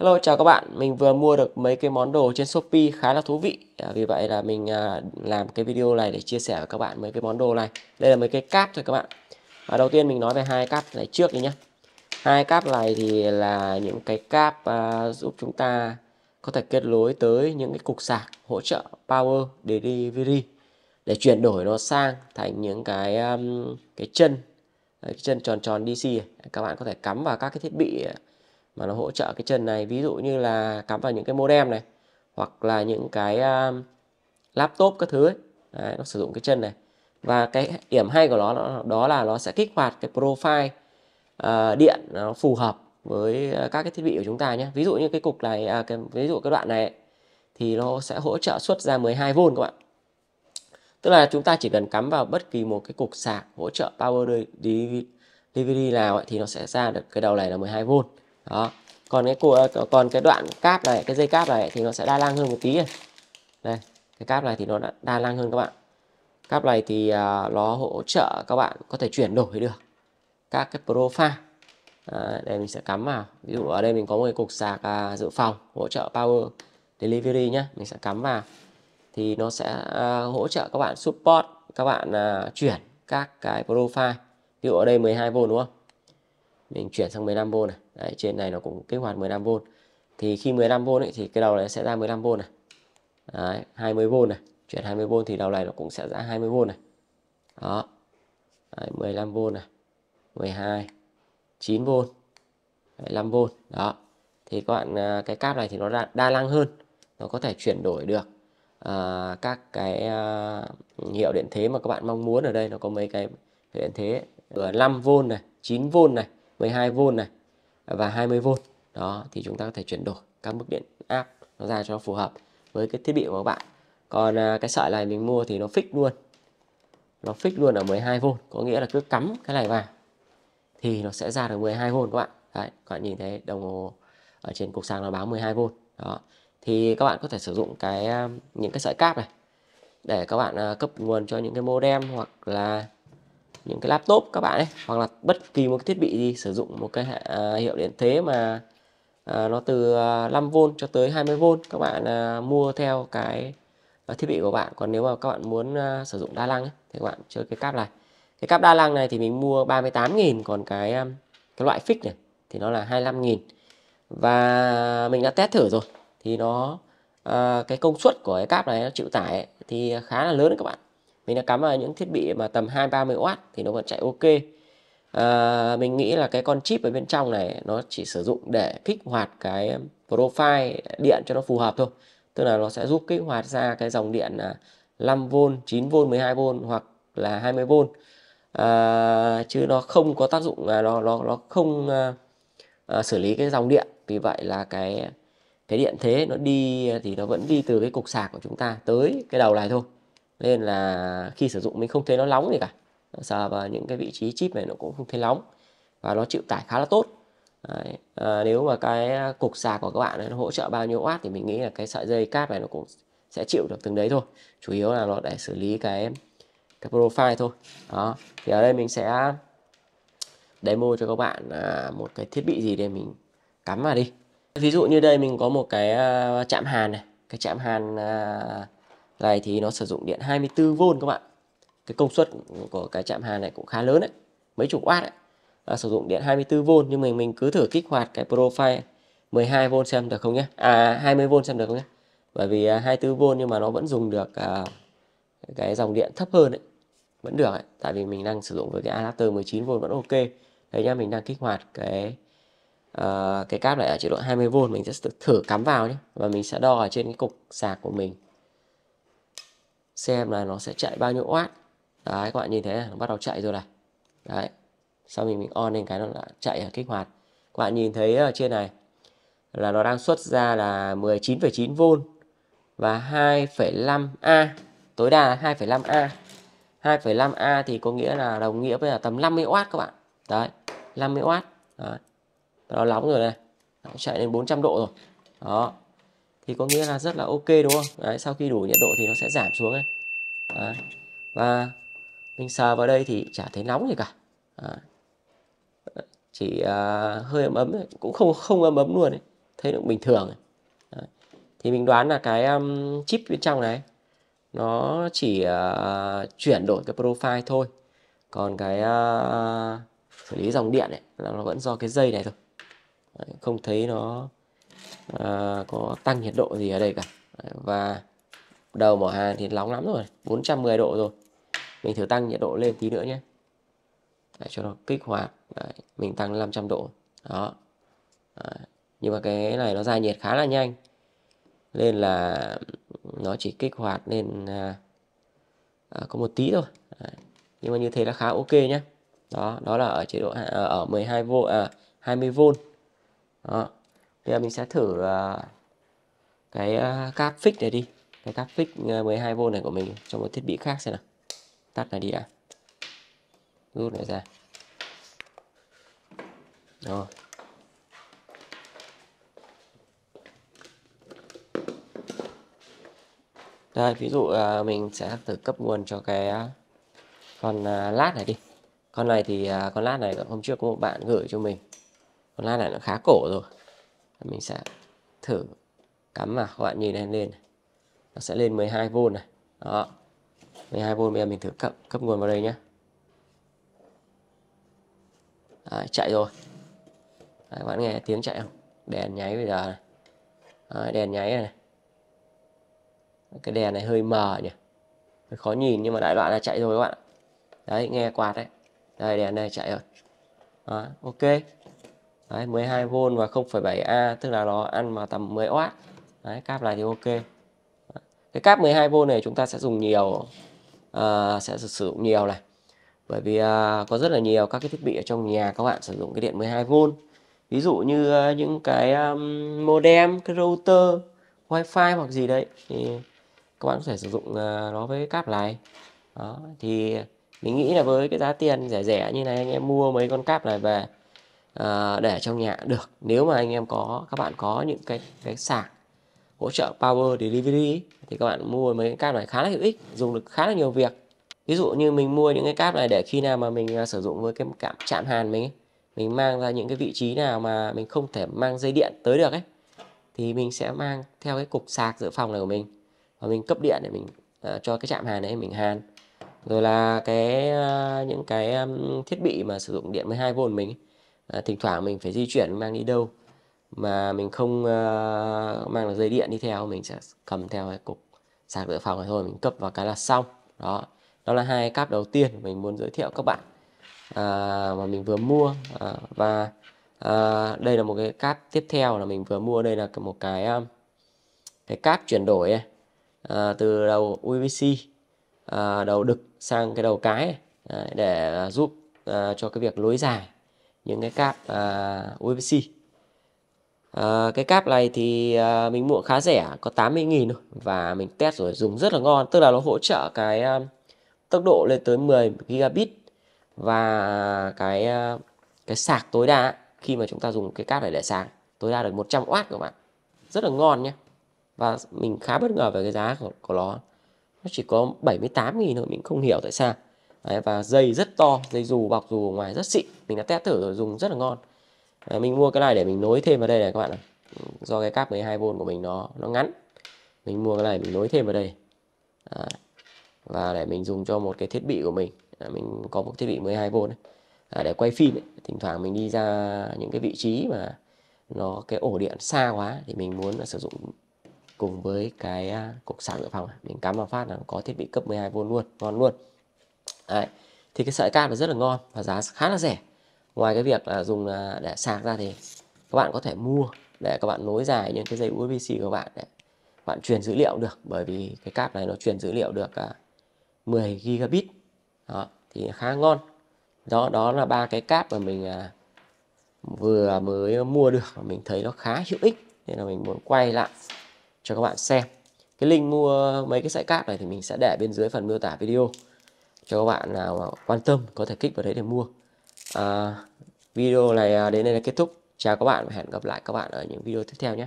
Hello chào các bạn, mình vừa mua được mấy cái món đồ trên Shopee khá là thú vị à, Vì vậy là mình à, làm cái video này để chia sẻ với các bạn mấy cái món đồ này Đây là mấy cái cáp thôi các bạn à, Đầu tiên mình nói về hai cáp này trước đi nhé Hai cáp này thì là những cái cáp à, giúp chúng ta có thể kết nối tới những cái cục sạc hỗ trợ Power Delivery Để chuyển đổi nó sang thành những cái um, cái chân cái chân tròn tròn DC Các bạn có thể cắm vào các cái thiết bị mà nó hỗ trợ cái trần này ví dụ như là cắm vào những cái modem này hoặc là những cái um, laptop các thứ ấy. Đấy, nó sử dụng cái chân này và cái điểm hay của nó đó là nó sẽ kích hoạt cái profile uh, điện nó phù hợp với à, các cái thiết bị của chúng ta nhé ví dụ như cái cục này à, cái, ví dụ cái đoạn này ấy, thì nó sẽ hỗ trợ xuất ra 12V các bạn tức là chúng ta chỉ cần cắm vào bất kỳ một cái cục sạc hỗ trợ power delivery nào ấy, thì nó sẽ ra được cái đầu này là 12V đó còn cái của còn cái đoạn cáp này cái dây cáp này thì nó sẽ đa năng hơn một tí này. đây cái cáp này thì nó đã đa năng hơn các bạn cáp này thì à, nó hỗ trợ các bạn có thể chuyển đổi được các cái profile à, đây mình sẽ cắm vào ví dụ ở đây mình có một cái cục sạc à, dự phòng hỗ trợ power delivery nhé mình sẽ cắm vào thì nó sẽ à, hỗ trợ các bạn support các bạn chuyển các cái profile ví dụ ở đây 12V đúng không mình chuyển sang 15V này đấy, trên này nó cũng kích hoạt 15V thì khi 15V ấy, thì cái đầu này sẽ ra 15V này đấy, 20V này chuyển 20V thì đầu này nó cũng sẽ ra 20V này đó đấy, 15V này 12 9V 5V đó thì các bạn à, cái cáp này thì nó đa, đa năng hơn nó có thể chuyển đổi được uh, các cái uh, hiệu điện thế mà các bạn mong muốn ở đây nó có mấy cái điện thế ở 5V này 9V này 12V này à, và 20V đó thì chúng ta có thể chuyển đổi các mức điện áp nó ra cho nó phù hợp với cái thiết bị của các bạn còn à, cái sợi này mình mua thì nó fix luôn nó fix luôn ở 12V có nghĩa là cứ cắm cái này vào thì nó sẽ ra được 12V các bạn đấy các bạn nhìn thấy đồng hồ ở trên cục sạc nó báo 12V đó thì các bạn có thể sử dụng cái à, những cái sợi cáp này để các bạn cấp nguồn cho những cái modem hoặc là những cái laptop các bạn ấy hoặc là bất kỳ một cái thiết bị gì sử dụng một cái à, hiệu điện thế mà à, nó từ 5V à, cho tới 20V các bạn à, mua theo cái à, thiết bị của bạn còn nếu mà các bạn muốn à, sử dụng đa năng thì các bạn chơi cái cáp này cái cáp đa năng này thì mình mua 38.000 còn cái à, cái loại fix này thì nó là 25.000 và mình đã test thử rồi thì nó à, cái công suất của cái cáp này nó chịu tải ấy, thì khá là lớn các bạn mình đã cắm vào những thiết bị mà tầm 2 30W thì nó vẫn chạy ok à, mình nghĩ là cái con chip ở bên trong này nó chỉ sử dụng để kích hoạt cái profile điện cho nó phù hợp thôi tức là nó sẽ giúp kích hoạt ra cái dòng điện là 5V, 9V, 12V hoặc là 20V à, chứ nó không có tác dụng là nó nó nó không à, à, xử lý cái dòng điện vì vậy là cái cái điện thế nó đi thì nó vẫn đi từ cái cục sạc của chúng ta tới cái đầu này thôi nên là khi sử dụng mình không thấy nó nóng gì cả sờ vào những cái vị trí chip này nó cũng không thấy nóng và nó chịu tải khá là tốt Đấy. À, nếu mà cái cục sạc của các bạn này, nó hỗ trợ bao nhiêu watt thì mình nghĩ là cái sợi dây cáp này nó cũng sẽ chịu được từng đấy thôi chủ yếu là nó để xử lý cái cái profile thôi đó thì ở đây mình sẽ demo cho các bạn à, một cái thiết bị gì để mình cắm vào đi ví dụ như đây mình có một cái à, chạm hàn này cái chạm hàn à, này thì nó sử dụng điện 24V các bạn cái công suất của cái chạm hàn này cũng khá lớn đấy mấy chục watt đấy à, sử dụng điện 24V nhưng mà mình cứ thử kích hoạt cái profile 12V xem được không nhé à 20V xem được không nhé bởi vì 24V à, nhưng mà nó vẫn dùng được à, cái dòng điện thấp hơn đấy vẫn được ấy. tại vì mình đang sử dụng với cái adapter 19V vẫn ok đấy nhá mình đang kích hoạt cái uh, cái cáp lại ở chế độ 20V mình sẽ thử cắm vào nhé và mình sẽ đo ở trên cái cục sạc của mình xem là nó sẽ chạy bao nhiêu watt đấy các bạn nhìn thấy này, nó bắt đầu chạy rồi này đấy sau mình mình on lên cái nó đã chạy kích hoạt các bạn nhìn thấy ở trên này là nó đang xuất ra là 19,9V và 2,5A tối đa là 2,5A 2,5A thì có nghĩa là đồng nghĩa với là tầm 50W các bạn đấy 50W đấy. nó nóng rồi này nó chạy lên 400 độ rồi đó thì có nghĩa là rất là ok đúng không đấy, sau khi đủ nhiệt độ thì nó sẽ giảm xuống ấy. Đấy. và mình sờ vào đây thì chả thấy nóng gì cả đấy. chỉ uh, hơi ấm ấm ấy. cũng không không ấm ấm luôn ấy. thấy được bình thường Đấy. thì mình đoán là cái um, chip bên trong này nó chỉ uh, chuyển đổi cái profile thôi còn cái uh, xử lý dòng điện ấy, là nó vẫn do cái dây này thôi Đấy, không thấy nó à, có tăng nhiệt độ gì ở đây cả và đầu mỏ hàn thì nóng lắm rồi 410 độ rồi mình thử tăng nhiệt độ lên tí nữa nhé Đấy, cho nó kích hoạt Đấy, mình tăng 500 độ đó Đấy. nhưng mà cái này nó ra nhiệt khá là nhanh nên là nó chỉ kích hoạt nên à, à, có một tí thôi Đấy. nhưng mà như thế là khá ok nhé đó đó là ở chế độ à, ở 12V à 20V đó bây giờ mình sẽ thử ờ, cái uh, cáp fix này đi cái cáp fix ờ, 12V này của mình cho một thiết bị khác xem nào tắt này đi ạ à. rút này ra rồi đây ví dụ mình sẽ thử cấp nguồn cho cái con lát này đi con này thì con lát này hôm trước có một bạn gửi cho mình con lát này nó khá cổ rồi mình sẽ thử cắm vào các bạn nhìn này lên nó sẽ lên 12V này đó 12V bây giờ mình thử cấp cấp nguồn vào đây nhé Đấy, chạy rồi Đấy, các bạn nghe tiếng chạy không đèn nháy bây giờ này Đấy, đèn nháy này cái đèn này hơi mờ nhỉ hơi khó nhìn nhưng mà đại loại là chạy rồi các bạn đấy nghe quạt đấy đây đèn này chạy rồi Đó, ok Đấy, 12V và 0,7A tức là nó ăn vào tầm 10W. Đấy, cáp này thì ok. Cái cáp 12V này chúng ta sẽ dùng nhiều uh, sẽ sử dụng nhiều này. Bởi vì uh, có rất là nhiều các cái thiết bị ở trong nhà các bạn sử dụng cái điện 12V. Ví dụ như uh, những cái um, modem, cái router, wifi hoặc gì đấy thì các bạn có thể sử dụng uh, nó với cáp này. Đó, thì mình nghĩ là với cái giá tiền rẻ rẻ như này anh em mua mấy con cáp này về Ờ, để trong nhà được nếu mà anh em có các bạn có những cái cái sạc hỗ trợ power delivery thì các bạn mua mấy cái cáp này khá là hữu ích dùng được khá là nhiều việc ví dụ như mình mua những cái cáp này để khi nào mà mình ờ, sử dụng với cái cảm chạm hàn mình ấy, mình mang ra những cái vị trí nào mà mình không thể mang dây điện tới được ấy thì mình sẽ mang theo cái cục sạc dự phòng này của mình và mình cấp điện để mình uh, cho cái chạm hàn đấy mình hàn rồi là cái uh, những cái um, thiết bị mà sử dụng điện 12V mình ấy, à, thỉnh thoảng mình phải di chuyển mang đi đâu mà mình không uh, mang được dây điện đi theo mình sẽ cầm theo cái cục sạc dự phòng này thôi mình cấp vào cái là xong đó đó là hai cáp đầu tiên mình muốn giới thiệu các bạn à, mà mình vừa mua à, và à, đây là một cái cáp tiếp theo là mình vừa mua đây là một cái cái cáp chuyển đổi này. À, từ đầu UVC à, đầu đực sang cái đầu cái này, để giúp à, cho cái việc lối dài những cái cáp à, USB-C à, cái cáp này thì à, mình mua khá rẻ có 80.000 thôi và mình test rồi dùng rất là ngon tức là nó hỗ trợ cái à, tốc độ lên tới 10 gigabit và cái à, cái sạc tối đa khi mà chúng ta dùng cái cáp này để sạc tối đa được 100W các bạn rất là ngon nhé và mình khá bất ngờ về cái giá của, của nó nó chỉ có 78.000 thôi mình không hiểu tại sao Đấy, và dây rất to dây dù bọc dù ngoài rất xịn mình đã test thử rồi dùng rất là ngon Đấy, mình mua cái này để mình nối thêm vào đây này các bạn ạ do cái cáp 12V của mình nó nó ngắn mình mua cái này mình nối thêm vào đây Đấy. và để mình dùng cho một cái thiết bị của mình Đấy, mình có một thiết bị 12V đấy. À, để quay phim ấy. thỉnh thoảng mình đi ra những cái vị trí mà nó cái ổ điện xa quá thì mình muốn sử dụng cùng với cái à, cục sạc dự phòng mình cắm vào phát là có thiết bị cấp 12V luôn ngon luôn Đấy. Thì cái sợi cam này rất là ngon và giá khá là rẻ. Ngoài cái việc là dùng à, để sạc ra thì các bạn có thể mua để các bạn nối dài những cái dây USB-C của bạn để bạn truyền dữ liệu được bởi vì cái cáp này nó truyền dữ liệu được 10 à, gigabit. Đó, thì khá ngon. Đó đó là ba cái cáp mà mình à, vừa mới mua được và mình thấy nó khá hữu ích nên là mình muốn quay lại cho các bạn xem cái link mua mấy cái sợi cáp này thì mình sẽ để bên dưới phần miêu tả video cho các bạn nào mà quan tâm có thể kích vào đấy để mua à, video này à, đến đây là kết thúc chào các bạn và hẹn gặp lại các bạn ở những video tiếp theo nhé